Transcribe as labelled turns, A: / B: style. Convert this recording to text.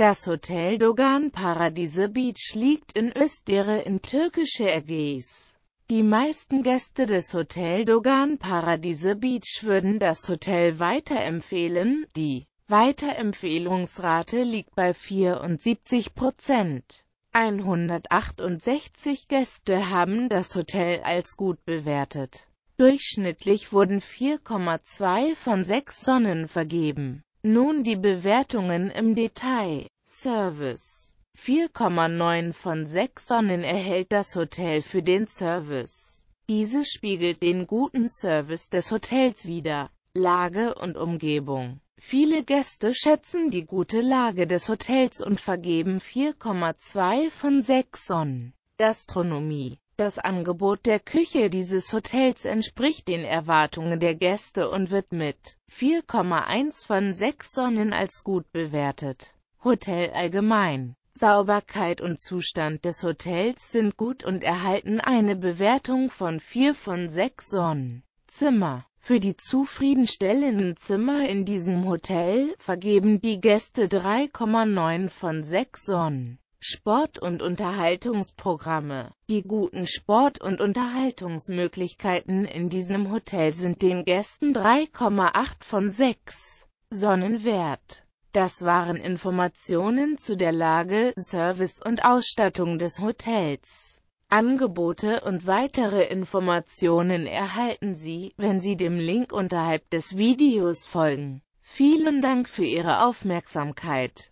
A: Das Hotel Dogan Paradise Beach liegt in Östere in türkische Ägäis. Die meisten Gäste des Hotel Dogan Paradise Beach würden das Hotel weiterempfehlen, die Weiterempfehlungsrate liegt bei 74 Prozent. 168 Gäste haben das Hotel als gut bewertet. Durchschnittlich wurden 4,2 von 6 Sonnen vergeben. Nun die Bewertungen im Detail. Service 4,9 von 6 Sonnen erhält das Hotel für den Service. Dieses spiegelt den guten Service des Hotels wider. Lage und Umgebung Viele Gäste schätzen die gute Lage des Hotels und vergeben 4,2 von 6 Sonnen. Gastronomie das Angebot der Küche dieses Hotels entspricht den Erwartungen der Gäste und wird mit 4,1 von 6 Sonnen als gut bewertet. Hotel allgemein Sauberkeit und Zustand des Hotels sind gut und erhalten eine Bewertung von 4 von 6 Sonnen. Zimmer Für die zufriedenstellenden Zimmer in diesem Hotel vergeben die Gäste 3,9 von 6 Sonnen. Sport- und Unterhaltungsprogramme. Die guten Sport- und Unterhaltungsmöglichkeiten in diesem Hotel sind den Gästen 3,8 von 6 Sonnen wert. Das waren Informationen zu der Lage, Service und Ausstattung des Hotels. Angebote und weitere Informationen erhalten Sie, wenn Sie dem Link unterhalb des Videos folgen. Vielen Dank für Ihre Aufmerksamkeit.